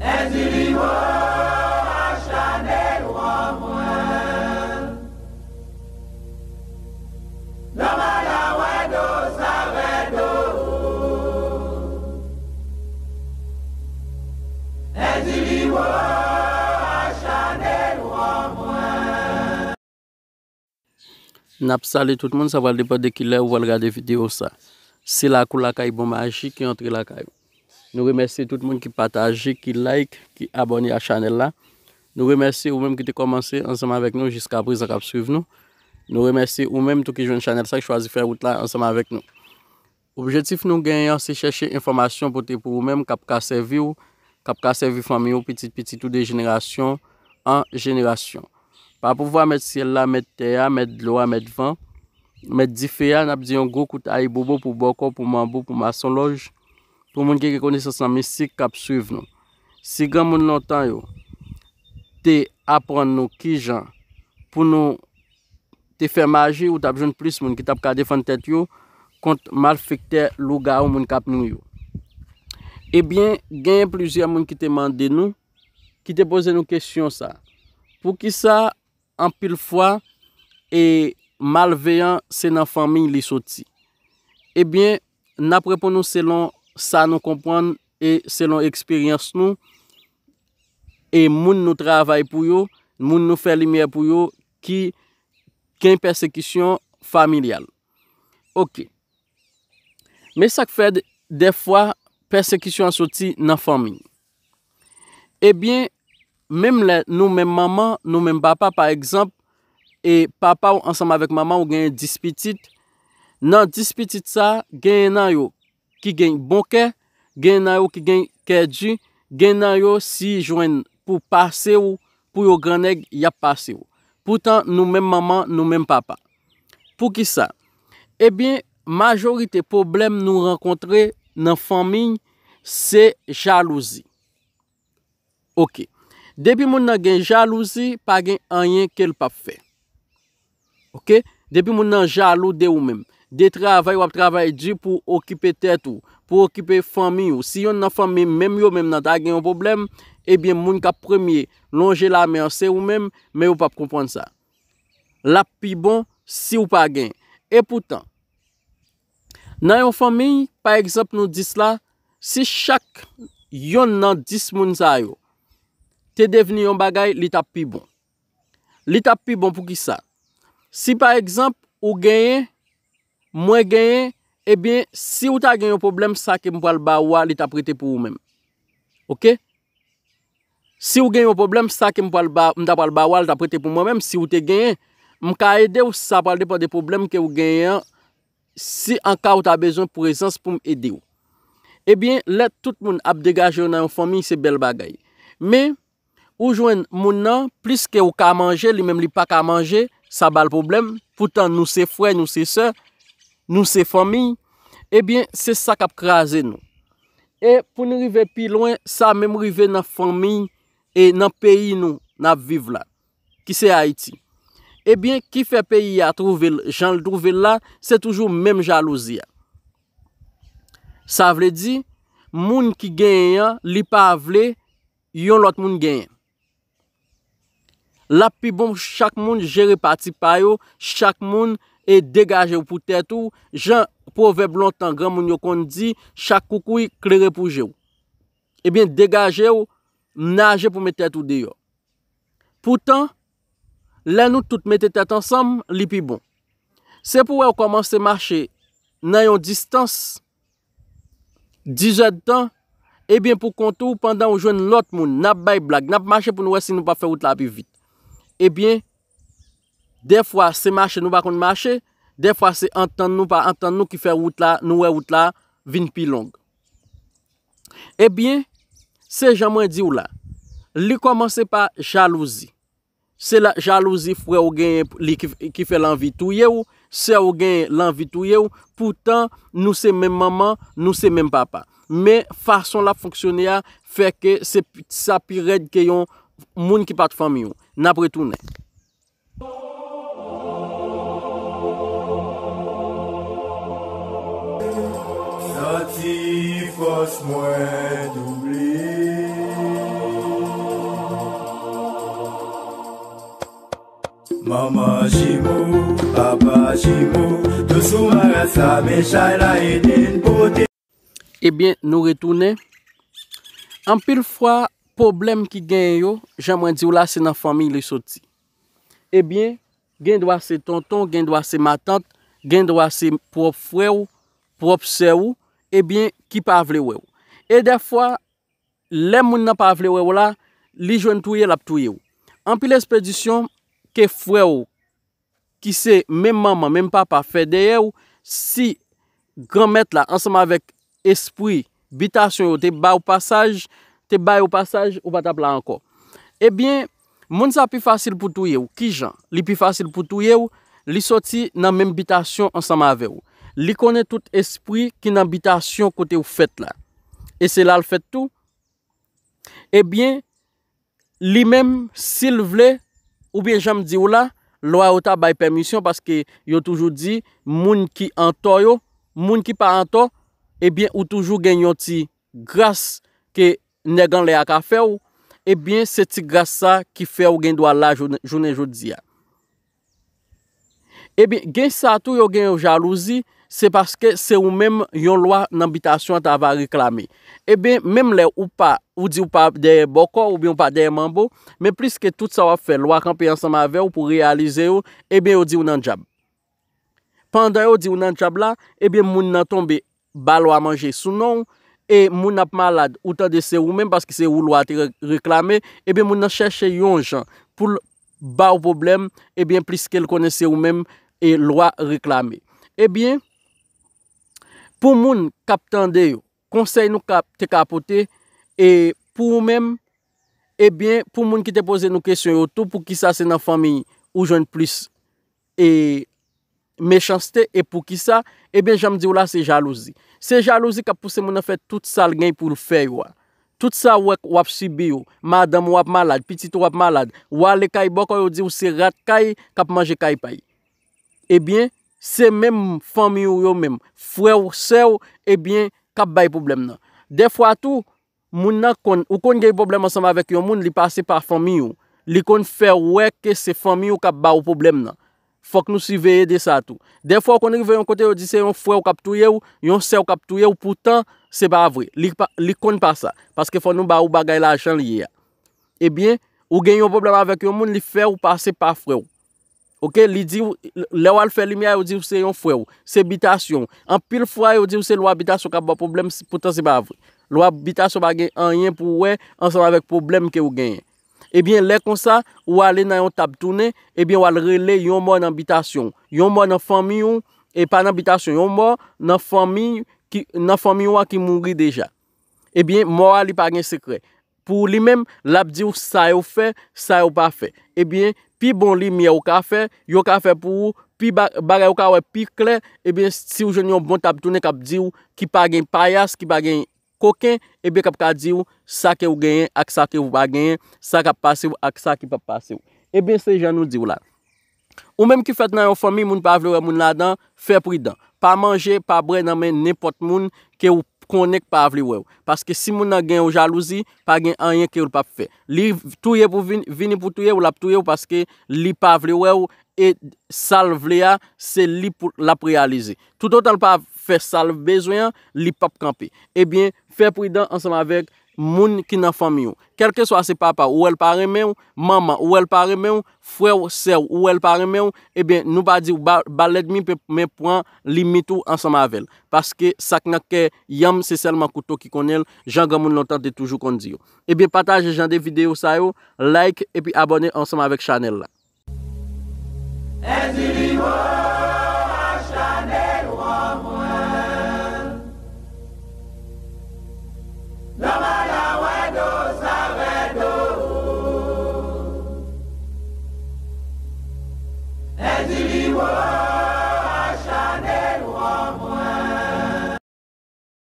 Ezi liwo a chanel ou an mwen. Naman la wè do sa wè do ou. Ezi liwo a chanel ou an mwen. Napsa li tout moun sa valde pa dekile ou valga de videyo sa. Se la kou la kaybou ma a chi ki antre la kaybou. Nous remercions tout le monde qui partage, qui like, qui abonne à la chaîne. Là. Nous remercions vous-même qui avez commencé ensemble avec nous jusqu'à présent, qui suivre nous. Nous remercions vous-même tous qui jouent chaîne, et qui choisit faire route là ensemble avec nous. Objectif nous gagnons, c'est chercher information pour vous-même, qui servir, servir ou qui a famille ou petit petit tout de générations en génération. Pour pouvoir mettre ciel là, mettre terre, mettre l'eau, mettre vent, mettre différents, nous avons dit un gros coup de bobo pour Boko, pour Mambo, pour Maçon Loge. ou moun ki rekone sa sanme sik kap suiv nou. Si gen moun nou tan yo, te apran nou ki jan, pou nou te fè magi ou tap joun plis moun ki tap ka defan tet yo, kont mal fèk te lou ga ou moun kap nou yo. Ebyen, eh gen yon plizye moun ki te mande nou, ki te pose nou kesyon sa. Pou ki sa, an pil fwa, e malveyan se nan famin li soti. Ebyen, eh nap repon nou se lon fwa, sa nou kompwande e selon eksperyans nou e moun nou travaye pou yo, moun nou fè limye pou yo, ki gen persekisyon familial. Ok. Me sak fèd defwa persekisyon soti nan famin. Ebyen, eh mèm nou mèm maman, nou mèm bapa par ekzamp, e papa ou ansam avèk maman ou gen dispitit, nan dispitit sa gen nan yo. Ki gen bon kè, gen nan yo ki gen kè di, gen nan yo si jwen pou pase ou, pou yo granèk yap pase ou. Poutan nou menm maman, nou menm papa. Pou ki sa? Ebyen, majorite problem nou renkontre nan famin, se jalouzi. Ok. Depi moun nan gen jalouzi, pa gen anyen kel pap fè. Ok. Depi moun nan jalou de ou menm. De travay wap travay di pou okipe tèt ou. Pou okipe fami ou. Si yon nan fami mèm yo mèm nan ta gen yon problem. Ebyen moun ka premiye longe la mèm se ou mèm. Mè ou pa p'kompande sa. La pi bon si ou pa gen. E poutan. Nan yon fami, pa ekzamp nou dis la. Si chak yon nan dis moun sa yo. Te deveni yon bagay li ta pi bon. Li ta pi bon pou ki sa. Si pa ekzamp ou genye. Mwen genyen, ebyen, si ou ta genyen ou problem, sa ke mwen pwal bawa, li ta prete pou ou men. Ok? Si ou genyen ou problem, sa ke mwen pwal bawa, li ta prete pou ou men, si ou te genyen, mwen ka ede ou sa pwal de pou de problem ke ou genyen, si anka ou ta bezon prezans pou mwen ede ou. Ebyen, let tout moun ap degaje ou nan yon fomi, se bel bagay. Me, ou jwen moun nan, plis ke ou ka manje, li men li pa ka manje, sa bal problem, poutan nou se fwe, nou se seur. Nou se fomi, ebyen eh se sak ap kraze nou. E pou nou rive pi lwen, sa mèm rive nan fomi e nan peyi nou nap vive la, ki se Haiti. Ebyen, eh ki fe peyi a trove, jan l trove la, se toujou mèm jalozi a. Sa vle di, moun ki genyen, li pa vle, yon lot moun genyen. La pi bon, chak moun jere pati payo, chak moun e degaje ou pou tet ou, jan pou veblon tan gran moun yo kondi, chak koukoui klerè pou je ou. Ebyen, eh degaje ou, nage pou me tet ou deyo. Poutan, len nou tout me te tet ansam, li pi bon. Se pou we ou komanse marche, nan yon distans, dije de tan, ebyen eh pou kontou, pandan ou jwen lot moun, nap bay blag, nap marche pou nou wè si nou pa fè ou tla pi vit. Ebyen, eh De fwa se mache nou bakon mache, de fwa se antan nou pa antan nou ki fè wout la nou wè wout la vin pi long. E bie, se jan mwen di ou la, li komanse pa jalousi. Se la jalousi fwe ou genye li ki fè lanvi tou ye ou, se ou genye lanvi tou ye ou, poutan nou se men maman, nou se men papa. Me fason la fonksyonè a fè ke se pi red ke yon moun ki pat famyon, napre tounen. Mwen d'oublie Mama jimou, papa jimou De sou marat sa mechay la eten pote Ebyen, eh nou retounen Ampil fwa, problem ki gen yo Jaman di eh ou la se nan fami li soti Ebyen, gen dwa se tonton, gen dwa se matante Gen dwa se prop fre ou, eh prop se ou Ebyen, ki pa vle we ou E defwa, le moun nan pa avlewe ou la, li jwen touye la pou touye ou. An pi l'espedisyon, ke fwe ou, ki se men maman, men papa fwe deye ou, si gran met la ansama vek espri, bitasyon ou, te bay ou pasaj, te bay ou pasaj ou batap la anko. Ebyen, moun sa pi fasyl pou touye ou, ki jan, li pi fasyl pou touye ou, li soti nan men bitasyon ansama ve ou. Li kone tout espri ki nan bitasyon kote ou fwe te la. e se la l fèt tou, ebyen, li mèm sil vle, oubyen jèm di ou la, lo a ou ta bay permisyon, paske yo toujou di, moun ki an to yo, moun ki pa an to, ebyen, eh ou toujou gen eh eh yo ti gras ke negan le a ka fè ou, ebyen, se ti gras sa ki fè ou gen dwa la jounen joudzi ya. Ebyen, gen sa tou yo gen yo jalouzi, ebyen, se paske se ou mem yon lwa nambitasyon ta va reklami. E eh ben, mem le ou pa, ou di ou pa deye bokor, ou bi ou pa deye mambo, men plis ke tout sa wap fe, lwa kampi ansama ve ou pou realize yo, e eh ben, ou di ou nanjab. Panday ou di ou nanjab la, e eh ben, moun nan tombe ba lwa manje sunon, e moun ap malad, ou ta de se ou mem, paske se ou lwa te reklami, e ben, moun nan chèche yon jan pou ba ou problem, e ben, plis ke l konen se ou mem, e lwa reklami. pou moun kap tande yo, konsey nou te kapote, e pou ou men, e bien, pou moun ki te pose nou kesyon yo tou, pou ki sa se nan fami oujon plus, e mechanste, e pou ki sa, e bien, janm di ou la se jalouzi. Se jalouzi kap pou se moun an fet tout sa lgen pou nou feywa. Tout sa wap subi yo, madam wap malad, pitit wap malad, wale kay bok, ou yo di ou se rat kay, kap manje kay pay. E bien, Se menm fami ou yo menm, fwe ou se ou, ebyen, kap bay problem nan. Defwa tou, moun nan kon, ou kon genye problem ansanm avek yon moun, li pase par fami ou. Li kon fwe ou weke se fami ou kap bay ou problem nan. Fok nou si veye de sa tou. Defwa kon rive yon kote yo di se yon fwe ou kap tou ye ou, yon se ou kap tou ye ou, poutan, se ba avre. Li kon pa sa, paske fwe nou ba ou bagay la chan li ye. Ebyen, ou genye yon problem avek yon moun, li fwe ou pase par fwe ou. Ok, li di, le wal felimi a yo di ou se yon fwe ou, se bitasyon. An pil fwe a yo di ou se lwa bitasyon ka ba problem potansi ba avri. Lwa bitasyon ba gen anyen pou we, anseman vek problem ke ou genyen. Ebyen, eh le kon sa, wale nan yon tab toune, ebyen eh wal rele yon mor nan bitasyon. Yon mor nan fami yon, e pa nan bitasyon, yon mor nan fami yon wak ki mouri deja. Ebyen, eh mora li pa gen sekre. Pou li men, lap diw sa yo fe, sa yo pa fe. Ebyen, eh pi bon li mi yo ka fe, yo ka fe pou, pi bagay yo ka we pi kle, ebyen, eh si ou jen yon bon tabitounen kap diw ki pa gen payas, ki pa gen koken, ebyen eh kap ka diw sa ke ou gen, ak sa ke ou pa gen, sa ka pase ou, ak sa ki pa pase ou. Ebyen, se jan nou diw la. Ou menm ki fet nan yo fomi, moun pa vlewe moun la dan, fe pri dan. Pa manje, pa bre nan men, nepot moun, ke ou pa... konek pa vle wew. Paske si moun nan gen yo jalouzi, pa gen anyen ki yo l pa pfe. Li touye pou vini pou touye ou lap touye ou paske li pa vle wew et sal vle ya, se li pou lap realize. Toutotan l pa ffe sal bezoyan, li pap kampe. Ebyen, fwe pwida ansama vek. moun ki nan fam yo. Kelke so a se papa ou el parem yo, mama ou el parem yo, fwe ou se ou el parem yo, ebyen eh nou pa di ou baled mi pe mè poan li mitou ansam avèl. Paske saknak ke yam se selman koutou ki konel, jan gamoun lontan de toujou kon di yo. Ebyen pataje jan de videyo sayo, like epi abone ansam avèk chanel la. EZIRIWO